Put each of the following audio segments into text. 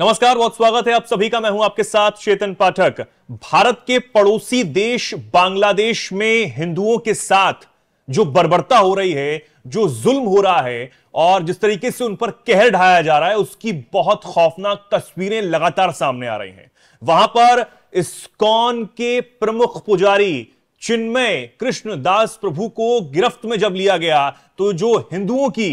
नमस्कार बहुत स्वागत है आप सभी का मैं हूं आपके साथ चेतन पाठक भारत के पड़ोसी देश बांग्लादेश में हिंदुओं के साथ जो बर्बरता हो रही है जो जुल्म हो रहा है और जिस तरीके से उन पर कहर ढाया जा रहा है उसकी बहुत खौफनाक तस्वीरें लगातार सामने आ रही हैं वहां पर इस्कॉन के प्रमुख पुजारी चिन्मय कृष्णदास प्रभु को गिरफ्त में जब लिया गया तो जो हिंदुओं की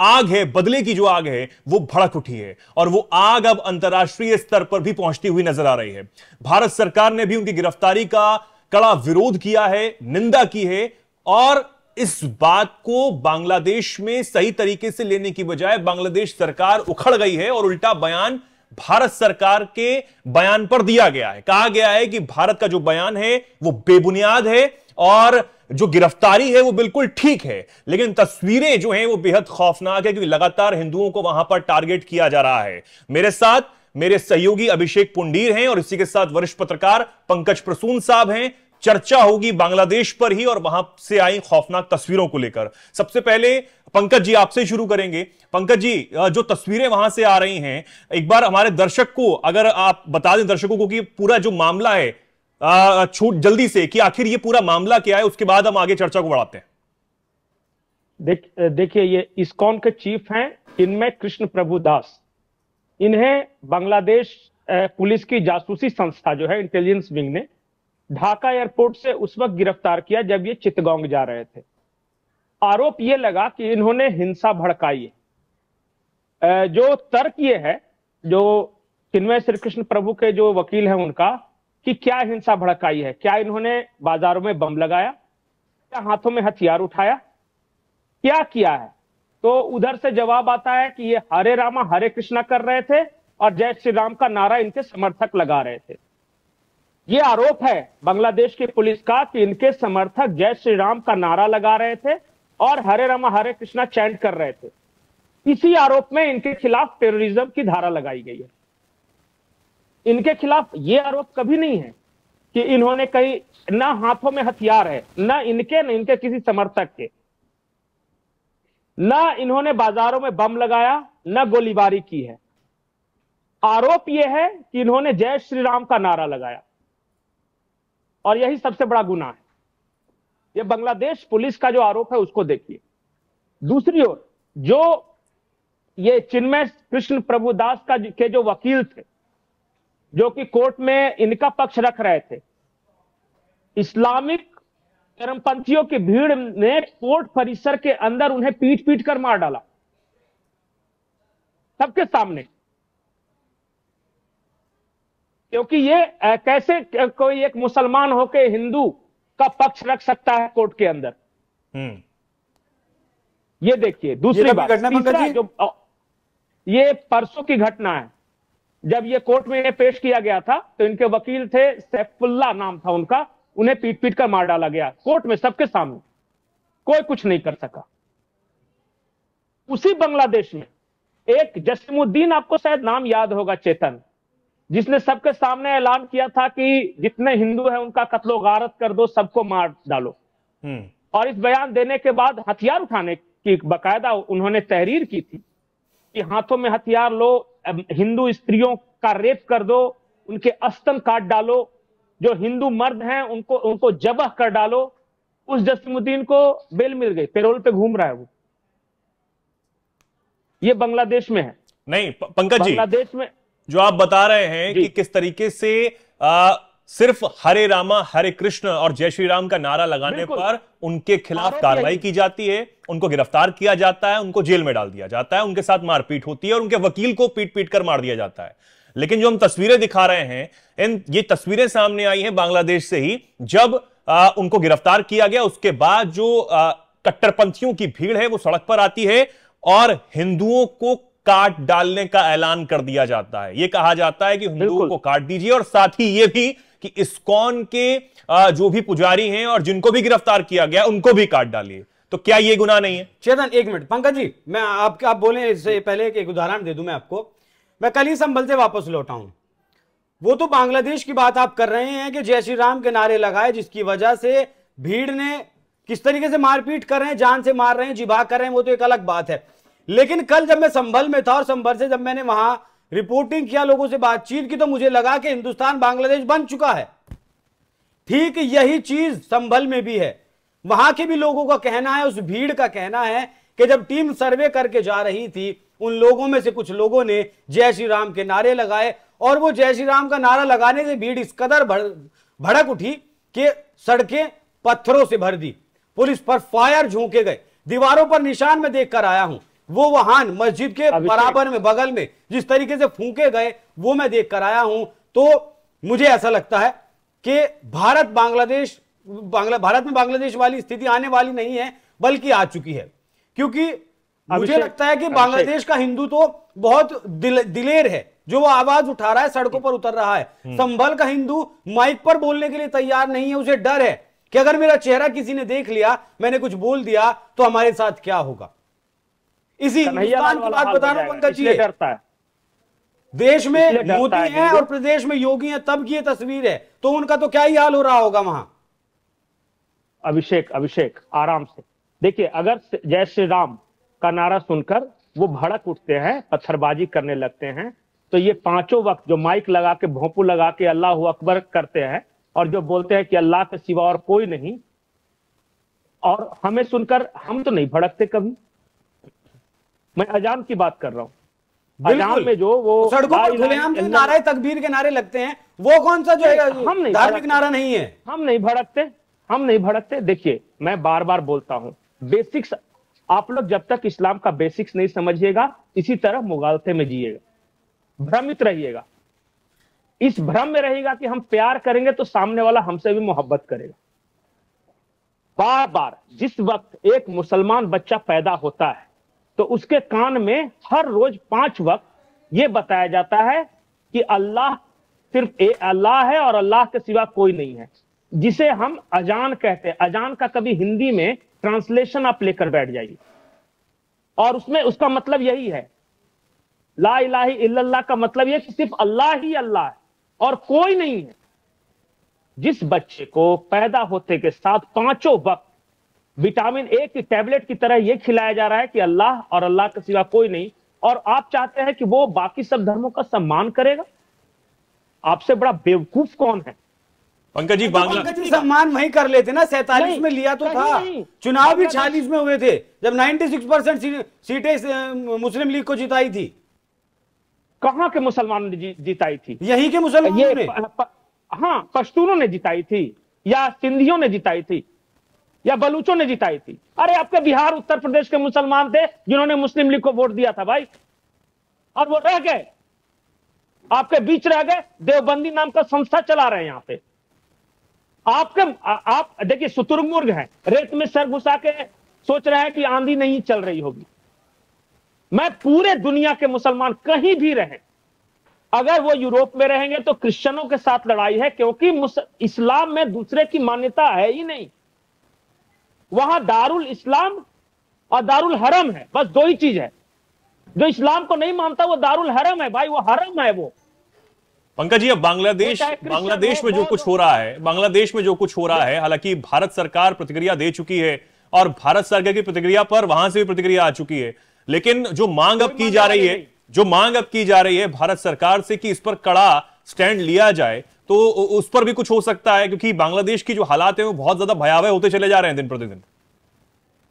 आग है बदले की जो आग है वो भड़क उठी है और वो आग अब अंतर्राष्ट्रीय स्तर पर भी पहुंचती हुई नजर आ रही है भारत सरकार ने भी उनकी गिरफ्तारी का कड़ा विरोध किया है निंदा की है और इस बात को बांग्लादेश में सही तरीके से लेने की बजाय बांग्लादेश सरकार उखड़ गई है और उल्टा बयान भारत सरकार के बयान पर दिया गया है कहा गया है कि भारत का जो बयान है वो बेबुनियाद है और जो गिरफ्तारी है वो बिल्कुल ठीक है लेकिन तस्वीरें जो हैं वो बेहद खौफनाक है क्योंकि लगातार हिंदुओं को वहां पर टारगेट किया जा रहा है मेरे साथ मेरे सहयोगी अभिषेक पुंडीर हैं और इसी के साथ वरिष्ठ पत्रकार पंकज प्रसून साहब हैं चर्चा होगी बांग्लादेश पर ही और वहां से आई खौफनाक तस्वीरों को लेकर सबसे पहले पंकज जी आपसे शुरू करेंगे पंकज जी जो तस्वीरें वहां से आ रही हैं एक बार हमारे दर्शक को अगर आप बता दें दर्शकों को कि पूरा जो मामला है छूट जल्दी से कि आखिर ये पूरा मामला क्या है उसके बाद हम आगे चर्चा को बढ़ाते हैं देखिए ये इसकॉन के चीफ हैं इनमें कृष्ण प्रभु दास इन्हें बांग्लादेश पुलिस की जासूसी संस्था जो है इंटेलिजेंस विंग ने ढाका एयरपोर्ट से उस वक्त गिरफ्तार किया जब ये चितगोंग जा रहे थे आरोप ये लगा कि इन्होंने हिंसा भड़काई जो तर्क ये है जो किन्वय श्री कृष्ण प्रभु के जो वकील हैं उनका कि क्या हिंसा भड़काई है क्या इन्होंने बाजारों में बम लगाया क्या हाथों में हथियार उठाया क्या किया है तो उधर से जवाब आता है कि ये हरे रामा हरे कृष्णा कर रहे थे और जय श्री राम का नारा इनके समर्थक लगा रहे थे ये आरोप है बांग्लादेश की पुलिस का कि इनके समर्थक जय श्री राम का नारा लगा रहे थे और हरे रामा हरे कृष्णा चैंट कर रहे थे इसी आरोप में इनके खिलाफ टेररिज्म की धारा लगाई गई है इनके खिलाफ ये आरोप कभी नहीं है कि इन्होंने कहीं ना हाथों में हथियार है ना इनके न इनके किसी समर्थक के ना इन्होंने बाजारों में बम लगाया ना गोलीबारी की है आरोप यह है कि इन्होंने जय श्री राम का नारा लगाया और यही सबसे बड़ा गुना है ये बांग्लादेश पुलिस का जो आरोप है उसको देखिए दूसरी ओर जो ये चिन्मय कृष्ण प्रभुदास का के जो वकील थे जो कि कोर्ट में इनका पक्ष रख रहे थे इस्लामिक चरमपंथियों की भीड़ ने कोर्ट परिसर के अंदर उन्हें पीट पीट कर मार डाला सबके सामने क्योंकि ये कैसे कोई एक मुसलमान होके हिंदू का पक्ष रख सकता है कोर्ट के अंदर हम्म। ये देखिए दूसरी ये बात तीसरा जो ये परसों की घटना है जब ये कोर्ट में पेश किया गया था तो इनके वकील थे सैफुल्ला नाम था उनका उन्हें पीट पीट कर मार डाला गया कोर्ट में सबके सामने कोई कुछ नहीं कर सका उसी बांग्लादेश में एक जसमुद्दीन आपको शायद नाम याद होगा चेतन जिसने सबके सामने ऐलान किया था कि जितने हिंदू हैं उनका कत्लो गारत कर दो सबको मार डालो हम्म। और इस बयान देने के बाद हथियार उठाने की बकायदा उन्होंने तहरीर की थी कि हाथों में हथियार लो हिंदू स्त्रियों का रेप कर दो उनके अस्तन काट डालो जो हिंदू मर्द हैं उनको उनको जबह कर डालो उस जसमुद्दीन को बेल मिल गई पेरोल पे घूम रहा है वो ये बांग्लादेश में है नहीं पंकज जी बांग्लादेश में जो आप बता रहे हैं कि किस तरीके से आ, सिर्फ हरे रामा हरे कृष्ण और जय श्री राम का नारा लगाने पर उनके खिलाफ कार्रवाई की जाती है उनको गिरफ्तार किया जाता है उनको जेल में डाल दिया जाता है उनके साथ मारपीट होती है और उनके वकील को पीट पीट कर मार दिया जाता है लेकिन जो हम तस्वीरें दिखा रहे हैं इन ये तस्वीरें सामने आई हैं बांग्लादेश से ही जब आ, उनको गिरफ्तार किया गया उसके बाद जो कट्टरपंथियों की भीड़ है वो सड़क पर आती है और हिंदुओं को काट डालने का ऐलान कर दिया जाता है यह कहा जाता है कि हिंदुओं को काट दीजिए और साथ ही यह भी कि इस्कॉन के जो भी पुजारी हैं और जिनको भी गिरफ्तार किया गया उनको भी काट डालिए तो क्या यह गुना नहीं है चेतन एक मिनट पंकज जी मैं आप आप बोले इससे पहले एक उदाहरण दे दू मैं आपको मैं कल ही संभल से वापस लौटा हूं वो तो बांग्लादेश की बात आप कर रहे हैं कि जय श्री राम के नारे लगाए जिसकी वजह से भीड़ ने किस तरीके से मारपीट कर रहे हैं जान से मार रहे हैं जिबा कर रहे हैं वो तो एक अलग बात है लेकिन कल जब मैं संभल में था और संभल से जब मैंने वहां रिपोर्टिंग किया लोगों से बातचीत की तो मुझे लगा कि हिंदुस्तान बांग्लादेश बन चुका है ठीक यही चीज संभल में भी है वहां के भी लोगों का कहना है उस भीड़ का कहना है कि जब टीम सर्वे करके जा रही थी उन लोगों में से कुछ लोगों ने जय श्री राम के नारे लगाए और वो जय श्री राम का नारा लगाने से भीड़ इस कदर भड़क उठी कि सड़कें पत्थरों से भर दी पुलिस पर फायर झोंके गए दीवारों पर निशान में देखकर आया हूं वो वाहन मस्जिद के बराबर में बगल में जिस तरीके से फूके गए वो मैं देख कर आया हूं तो मुझे ऐसा लगता है कि भारत बांग्लादेश बांग्ला भारत में बांग्लादेश वाली स्थिति आने वाली नहीं है बल्कि आ चुकी है क्योंकि मुझे लगता है कि बांग्लादेश का हिंदू तो बहुत दिल, दिलेर है जो वो आवाज उठा रहा है सड़कों पर उतर रहा है हम्म। संभल का हिंदू माइक पर बोलने के लिए तैयार नहीं है उसे डर है कि अगर मेरा चेहरा किसी ने देख लिया मैंने कुछ बोल दिया तो हमारे साथ क्या होगा इसी हिंदुस्तान की बात बता रहा हूं पंकज जी डरता है देश में मोदी है, है और प्रदेश में योगी है तब की ये तस्वीर है तो उनका तो क्या ही हाल हो रहा होगा वहां अभिषेक अभिषेक आराम से देखिए अगर जय श्री राम का नारा सुनकर वो भड़क उठते हैं पत्थरबाजी करने लगते हैं तो ये पांचों वक्त जो माइक लगा के भोंपू लगा के अल्लाह अकबर करते हैं और जो बोलते हैं कि अल्लाह के सिवा और कोई नहीं और हमें सुनकर हम तो नहीं भड़कते कभी मैं अजाम की बात कर रहा हूँ हाँ, अजाम में जो वो सड़कों पर खुलेआम जो नारे तकबीर के नारे लगते हैं वो कौन सा जो है हम नहीं धार्मिक नारा नहीं है हम नहीं भड़कते हम नहीं भड़कते देखिए मैं बार बार बोलता हूँ बेसिक्स आप लोग जब तक इस्लाम का बेसिक्स नहीं समझिएगा इसी तरह मुगालते में जिएगा भ्रमित रहिएगा इस भ्रम में रहेगा कि हम प्यार करेंगे तो सामने वाला हमसे भी मोहब्बत करेगा बार बार जिस वक्त एक मुसलमान बच्चा पैदा होता है तो उसके कान में हर रोज पांच वक्त ये बताया जाता है कि अल्लाह सिर्फ ए अल्लाह है और अल्लाह के सिवा कोई नहीं है जिसे हम अजान कहते हैं अजान का कभी हिंदी में ट्रांसलेशन आप लेकर बैठ जाइए और उसमें उसका मतलब यही है ला इलाही इल्लल्लाह का मतलब यह कि सिर्फ अल्लाह ही अल्लाह है और कोई नहीं है जिस बच्चे को पैदा होते के साथ पांचों वक्त विटामिन ए की टैबलेट की तरह ये खिलाया जा रहा है कि अल्लाह और अल्लाह के सिवा कोई नहीं और आप चाहते हैं कि वो बाकी सब धर्मों का सम्मान करेगा आपसे बड़ा बेवकूफ कौन है पंकज जी तो पंकज जी सम्मान वही कर लेते ना सैतालीस में लिया तो था चुनाव भी छियालीस में हुए थे जब 96 परसेंट सीटें मुस्लिम लीग को जिताई थी कहां के मुसलमानों ने जिताई थी यही के ने हाँ पश्तूनों ने जिताई थी या सिंधियों ने जिताई थी या बलूचों ने जिताई थी अरे आपके बिहार उत्तर प्रदेश के मुसलमान थे जिन्होंने मुस्लिम लीग को वोट दिया था भाई और वो रह गए आपके बीच रह गए देवबंदी नाम का संस्था चला रहे हैं यहां पे आपके आ, आप देखिए शुतुरमुर्ग हैं रेत में सर घुसा के सोच रहे हैं कि आंधी नहीं चल रही होगी मैं पूरे दुनिया के मुसलमान कहीं भी रहे अगर वो यूरोप में रहेंगे तो क्रिश्चियनों के साथ लड़ाई है क्योंकि इस्लाम में दूसरे की मान्यता है ही नहीं वहां दारुल इस्लाम और दारुल हरम है बस दो ही चीज है जो इस्लाम को नहीं मानता वो दारुल हरम है भाई वो हरम है वो पंकज जी अब बांग्लादेश बांग्लादेश में जो कुछ हो रहा है बांग्लादेश में जो कुछ हो रहा है हालांकि भारत सरकार प्रतिक्रिया दे चुकी है और भारत सरकार की प्रतिक्रिया पर वहां से भी प्रतिक्रिया आ चुकी है लेकिन जो मांग अब की जा रही है जो मांग अब की जा रही है भारत सरकार से कि इस पर कड़ा स्टैंड लिया जाए तो उस पर भी कुछ हो सकता है क्योंकि बांग्लादेश की जो हालात है वो बहुत ज्यादा भयावह होते चले जा रहे हैं दिन प्रतिदिन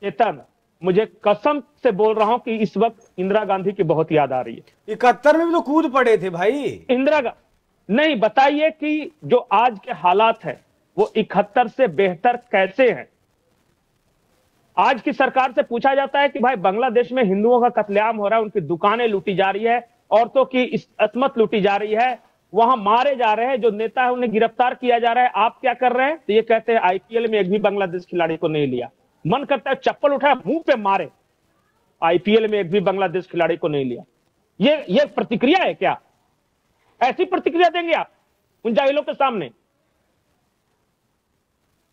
चेतन मुझे कसम से बोल रहा हूं कि इस वक्त इंदिरा गांधी की बहुत याद आ रही है इकहत्तर में भी तो कूद पड़े थे भाई इंदिरा गांधी नहीं बताइए कि जो आज के हालात है वो इकहत्तर से बेहतर कैसे हैं आज की सरकार से पूछा जाता है कि भाई बांग्लादेश में हिंदुओं का कत्लेआम हो रहा है उनकी दुकानें लूटी जा रही है औरतों की इसमत लूटी जा रही है वहां मारे जा रहे हैं जो नेता है उन्हें गिरफ्तार किया जा रहा है आप क्या कर रहे हैं तो ये कहते हैं आईपीएल में एक भी बांग्लादेश खिलाड़ी को नहीं लिया मन करता है चप्पल उठाए मुंह पे मारे आईपीएल में एक भी बांग्लादेश खिलाड़ी को नहीं लिया ये ये प्रतिक्रिया है क्या ऐसी प्रतिक्रिया देंगे आप उन जाहिलों के सामने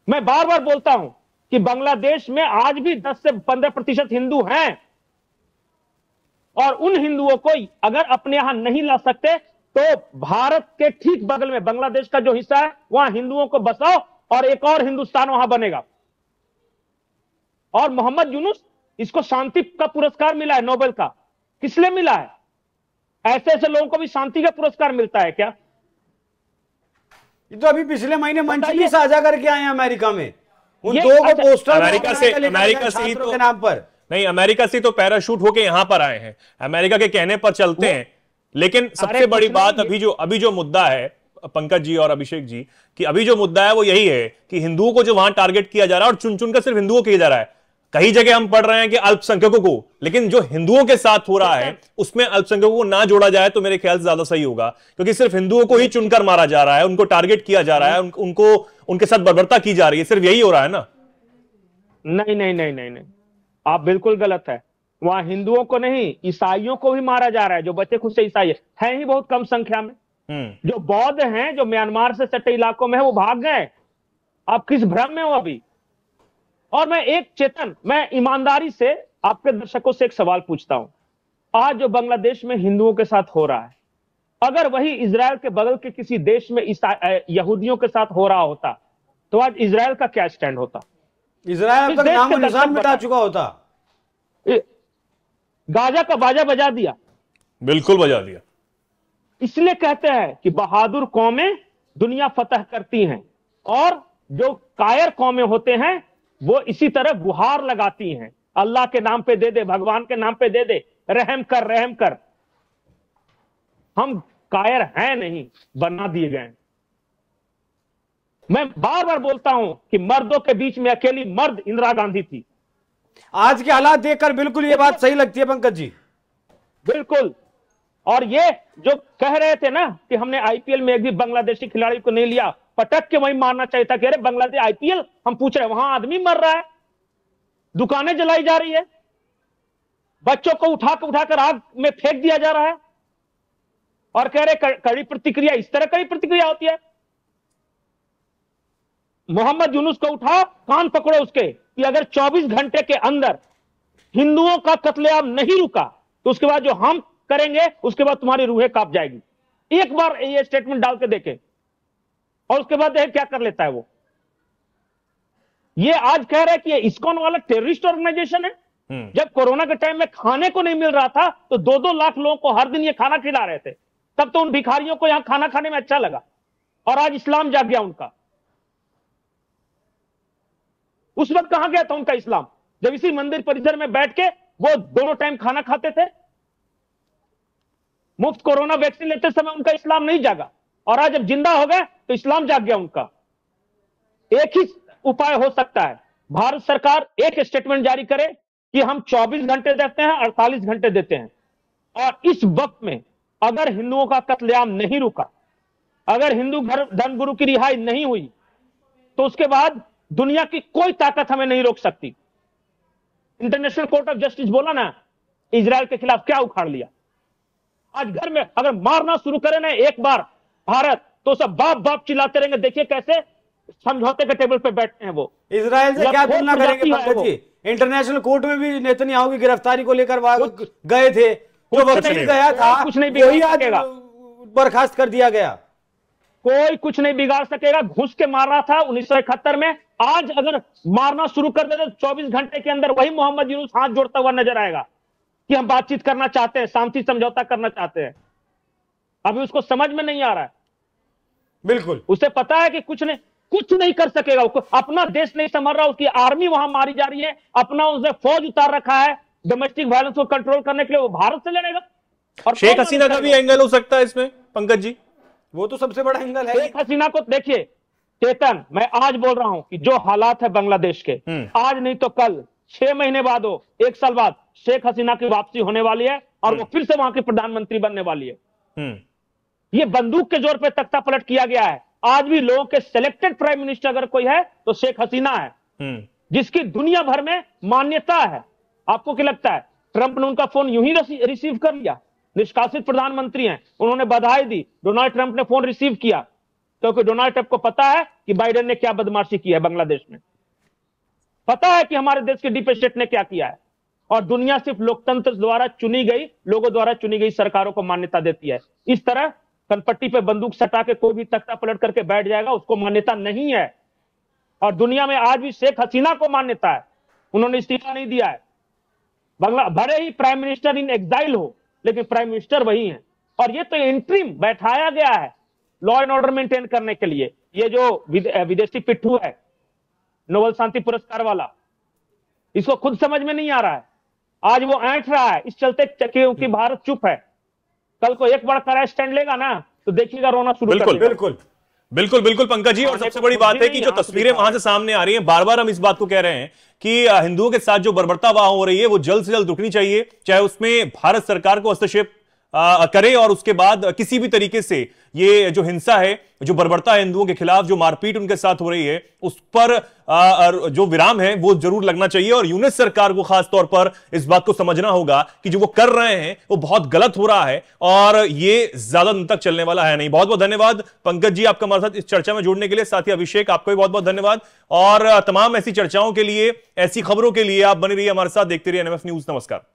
मैं बार बार बोलता हूं कि बांग्लादेश में आज भी 10 से 15 प्रतिशत हिंदू हैं और उन हिंदुओं को अगर अपने यहां नहीं ला सकते तो भारत के ठीक बगल में बांग्लादेश का जो हिस्सा है वहां हिंदुओं को बसाओ और एक और हिंदुस्तान वहां बनेगा और मोहम्मद यूनुस इसको शांति का पुरस्कार मिला है नोबेल का किसलिए मिला है ऐसे ऐसे लोगों को भी शांति का पुरस्कार मिलता है क्या ये तो अभी पिछले महीने मंचली साझा करके आए हैं अमेरिका में उन दो को अच्छा, पोस्टर अमेरिका से अमेरिका से ही तो नाम पर नहीं अमेरिका से तो पैराशूट होके यहां पर आए हैं अमेरिका के कहने पर चलते हैं लेकिन सबसे बड़ी बात अभी जो अभी जो मुद्दा है पंकज जी और अभिषेक जी कि अभी जो मुद्दा है वो यही है कि हिंदुओं को जो वहां टारगेट किया जा रहा है और चुन चुनकर सिर्फ हिंदुओं किया जा रहा है कई जगह हम पढ़ रहे हैं कि अल्पसंख्यकों को लेकिन जो हिंदुओं के साथ हो रहा है उसमें अल्पसंख्यकों को ना जोड़ा जाए तो मेरे ख्याल से ज्यादा सही होगा क्योंकि सिर्फ हिंदुओं को ही चुनकर मारा जा रहा है उनको टारगेट किया जा रहा है उनको उनके साथ बर्बरता की जा रही है सिर्फ यही हो रहा है ना नहीं नहीं नहीं नहीं नहीं आप बिल्कुल गलत है वहां हिंदुओं को नहीं ईसाइयों को भी मारा जा रहा है जो बचे खुद से ईसाई है ही बहुत कम संख्या में हम्म। जो बौद्ध हैं जो म्यांमार से सटे इलाकों में है वो भाग गए आप किस भ्रम में हो अभी और मैं एक चेतन मैं ईमानदारी से आपके दर्शकों से एक सवाल पूछता हूं आज जो बांग्लादेश में हिंदुओं के साथ हो रहा है अगर वही इसराइल के बगल के किसी देश में यहूदियों के साथ हो रहा होता तो आज इसराइल का क्या स्टैंड होता इसराइल नाम निशान मिटा चुका होता गाजा का बाजा बजा दिया बिल्कुल बजा दिया इसलिए कहते हैं कि बहादुर कौमें दुनिया फतह करती हैं और जो कायर कौमें होते हैं वो इसी तरह गुहार लगाती हैं अल्लाह के नाम पे दे दे भगवान के नाम पे दे दे रहम कर रहम कर हम कायर हैं नहीं बना दिए गए मैं बार बार बोलता हूं कि मर्दों के बीच में अकेली मर्द इंदिरा गांधी थी आज के हालात देखकर बिल्कुल ये बात सही लगती है पंकज जी बिल्कुल और ये जो कह रहे थे ना कि हमने आईपीएल में एक भी बांग्लादेशी खिलाड़ी को नहीं लिया पटक के वही मारना चाहिए था कि अरे बांग्लादेश आईपीएल हम पूछ रहे वहां आदमी मर रहा है दुकानें जलाई जा रही है बच्चों को उठा कर उठाकर आग में फेंक दिया जा रहा है और कह रहे कड़ी प्रतिक्रिया इस तरह कड़ी प्रतिक्रिया होती है मोहम्मद यूनुस को उठाओ कान पकड़ो उसके कि अगर 24 घंटे के अंदर हिंदुओं का कत्लेआम नहीं रुका तो उसके बाद जो हम करेंगे उसके बाद तुम्हारी रूहें कांप जाएगी एक बार ये स्टेटमेंट डाल के देखें और उसके बाद देखें क्या कर लेता है वो ये आज कह रहा है कि ये वाला टेररिस्ट ऑर्गेनाइजेशन है हम्म। जब कोरोना के टाइम में खाने को नहीं मिल रहा था तो दो दो लाख लोगों को हर दिन ये खाना खिला रहे थे तब तो उन भिखारियों को यहां खाना खाने में अच्छा लगा और आज इस्लाम जाग गया उनका उस वक्त कहा गया था उनका इस्लाम जब इसी मंदिर परिसर में बैठ के वो दोनों टाइम खाना खाते थे मुफ्त कोरोना वैक्सीन लेते समय उनका इस्लाम नहीं जागा और आज जब जिंदा हो गए तो इस्लाम जाग गया उनका एक ही उपाय हो सकता है भारत सरकार एक स्टेटमेंट जारी करे कि हम 24 घंटे देते हैं 48 घंटे देते हैं और इस वक्त में अगर हिंदुओं का कतलेआम नहीं रुका अगर हिंदू धर्म गुरु की रिहाई नहीं हुई तो उसके बाद दुनिया की कोई ताकत हमें नहीं रोक सकती इंटरनेशनल कोर्ट ऑफ जस्टिस बोला ना इसराइल के खिलाफ क्या उखाड़ लिया आज घर में अगर मारना शुरू करे ना एक बार भारत तो सब बाप बाप चिल्लाते रहेंगे देखिए कैसे समझौते के टेबल पे बैठते हैं वो इसराइल से क्या तुलना करेंगे जी इंटरनेशनल कोर्ट में भी नेतन्याहू की गिरफ्तारी को लेकर गए थे जो वक्त नहीं गया था कुछ नहीं बिगड़ेगा बर्खास्त कर दिया गया कोई कुछ नहीं बिगाड़ सकेगा घुस के मार रहा था उन्नीस में आज अगर मारना शुरू कर देते तो चौबीस घंटे के अंदर वही मोहम्मद यूनुस हाथ जोड़ता हुआ नजर आएगा कि हम बातचीत करना चाहते हैं शांति समझौता करना चाहते हैं अभी उसको समझ में नहीं आ रहा है बिल्कुल उसे पता है कि कुछ नहीं कुछ नहीं कर सकेगा उसको अपना देश नहीं संभाल रहा उसकी आर्मी वहां मारी जा रही है अपना उसने फौज उतार रखा है डोमेस्टिक वायलेंस को कंट्रोल करने के लिए वो भारत से लड़ेगा और शेख हसीना का भी एंगल हो सकता है इसमें पंकज जी वो तो सबसे बड़ा एंगल है शेख हसीना को देखिए चेतन मैं आज बोल रहा हूं कि जो हालात है बांग्लादेश के हम्म। आज नहीं तो कल छह महीने बाद हो एक साल बाद शेख हसीना की वापसी होने वाली है और वो हम्म। फिर से वहां की प्रधानमंत्री बनने वाली है हम्म। ये बंदूक के जोर पर तख्ता पलट किया गया है आज भी लोगों के सिलेक्टेड प्राइम मिनिस्टर अगर कोई है तो शेख हसीना है जिसकी दुनिया भर में मान्यता है आपको क्या लगता है ट्रंप ने उनका फोन यूं ही रिसीव कर लिया निष्कासित प्रधानमंत्री हैं उन्होंने बधाई दी डोनाल्ड ट्रंप ने फोन रिसीव किया क्योंकि डोनाल्ड ट्रंप को पता है कि बाइडेन ने क्या बदमाशी की है बांग्लादेश में पता है कि हमारे देश के डीप स्टेट ने क्या किया है और दुनिया सिर्फ लोकतंत्र द्वारा चुनी गई लोगों द्वारा चुनी गई सरकारों को मान्यता देती है इस तरह कनपट्टी पे बंदूक सटा के कोई भी तख्ता पलट करके बैठ जाएगा उसको मान्यता नहीं है और दुनिया में आज भी शेख हसीना को मान्यता है उन्होंने इस्तीफा नहीं दिया है बंगला भरे ही प्राइम मिनिस्टर इन एग्जाइल हो लेकिन प्राइम मिनिस्टर वही है और ये तो इंट्रीम बैठाया गया है लॉ एंड ऑर्डर मेंटेन करने के लिए ये जो विदेशी पिट्ठू है नोबल शांति पुरस्कार वाला इसको खुद समझ में नहीं आ रहा है आज वो ऐठ रहा है इस चलते क्योंकि हम्म। भारत चुप है कल को एक बड़ा करा स्टैंड लेगा ना तो देखिएगा रोना शुरू बिल्कुल बिल्कुल बिल्कुल बिल्कुल पंकज जी और हाँ, सबसे बड़ी बात है कि जो तस्वीरें वहां से सामने आ रही हैं बार बार हम इस बात को कह रहे हैं कि हिंदुओं के साथ जो बर्बरता वहां हो रही है वो जल्द से जल्द रुकनी चाहिए चाहे उसमें भारत सरकार को हस्तक्षेप आ, करें और उसके बाद किसी भी तरीके से ये जो हिंसा है जो बर्बरता है हिंदुओं के खिलाफ जो मारपीट उनके साथ हो रही है उस पर आ, जो विराम है वो जरूर लगना चाहिए और यूनिट सरकार को खासतौर पर इस बात को समझना होगा कि जो वो कर रहे हैं वो बहुत गलत हो रहा है और ये ज्यादा दिन तक चलने वाला है नहीं बहुत बहुत धन्यवाद पंकज जी आपका हमारे साथ इस चर्चा में जुड़ने के लिए साथ ही अभिषेक आपको भी बहुत बहुत धन्यवाद और तमाम ऐसी चर्चाओं के लिए ऐसी खबरों के लिए आप बने रहिए हमारे साथ देखते रहिए एन न्यूज नमस्कार